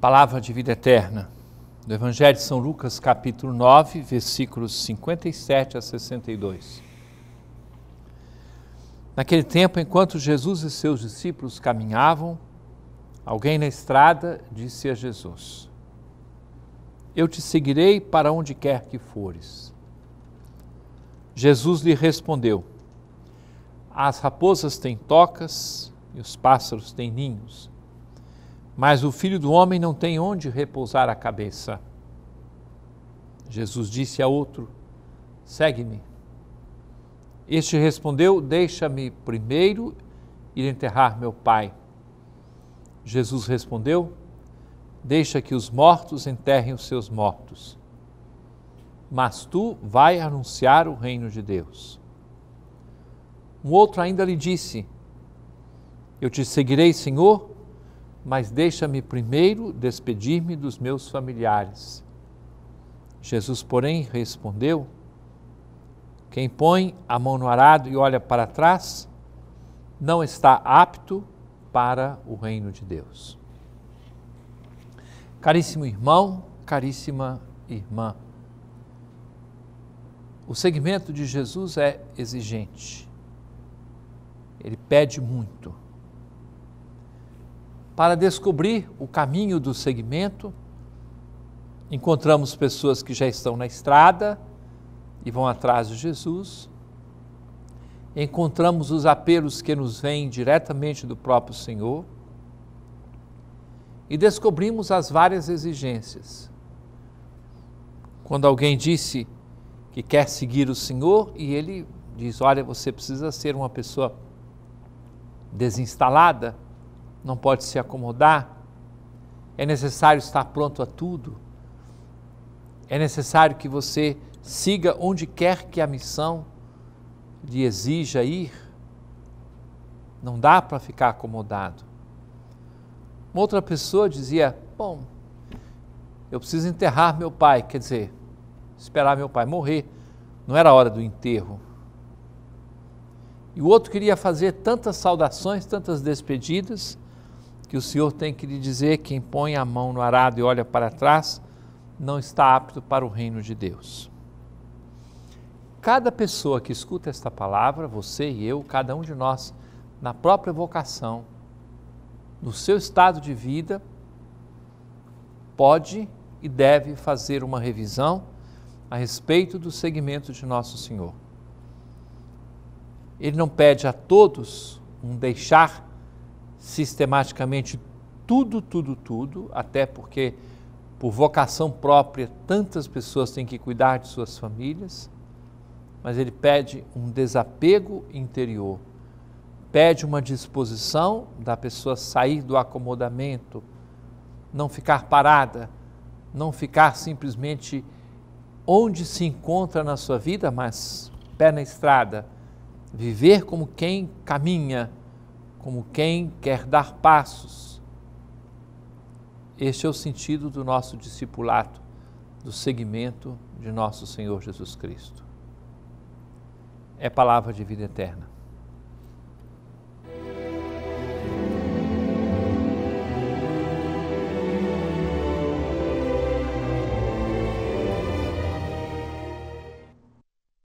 Palavra de vida eterna. Do Evangelho de São Lucas, capítulo 9, versículos 57 a 62. Naquele tempo, enquanto Jesus e seus discípulos caminhavam, alguém na estrada disse a Jesus: Eu te seguirei para onde quer que fores. Jesus lhe respondeu: As raposas têm tocas e os pássaros têm ninhos mas o filho do homem não tem onde repousar a cabeça. Jesus disse a outro: Segue-me. Este respondeu: Deixa-me primeiro ir enterrar meu pai. Jesus respondeu: Deixa que os mortos enterrem os seus mortos. Mas tu vai anunciar o reino de Deus. Um outro ainda lhe disse: Eu te seguirei, Senhor, mas deixa-me primeiro despedir-me dos meus familiares. Jesus, porém, respondeu: Quem põe a mão no arado e olha para trás, não está apto para o reino de Deus. Caríssimo irmão, caríssima irmã, o segmento de Jesus é exigente, ele pede muito para descobrir o caminho do segmento. Encontramos pessoas que já estão na estrada e vão atrás de Jesus. Encontramos os apelos que nos vêm diretamente do próprio Senhor e descobrimos as várias exigências. Quando alguém disse que quer seguir o Senhor e ele diz: Olha, você precisa ser uma pessoa desinstalada, não pode se acomodar, é necessário estar pronto a tudo, é necessário que você siga onde quer que a missão lhe exija ir. Não dá para ficar acomodado. Uma outra pessoa dizia: Bom, eu preciso enterrar meu pai, quer dizer, esperar meu pai morrer. Não era a hora do enterro. E o outro queria fazer tantas saudações, tantas despedidas, que o Senhor tem que lhe dizer: quem põe a mão no arado e olha para trás, não está apto para o reino de Deus. Cada pessoa que escuta esta palavra, você e eu, cada um de nós, na própria vocação, no seu estado de vida, pode e deve fazer uma revisão a respeito do segmento de Nosso Senhor. Ele não pede a todos um deixar sistematicamente tudo, tudo, tudo, até porque por vocação própria tantas pessoas têm que cuidar de suas famílias, mas ele pede um desapego interior, pede uma disposição da pessoa sair do acomodamento, não ficar parada, não ficar simplesmente onde se encontra na sua vida, mas pé na estrada, viver como quem caminha como quem quer dar passos. Este é o sentido do nosso discipulado, do seguimento de nosso Senhor Jesus Cristo. É palavra de vida eterna.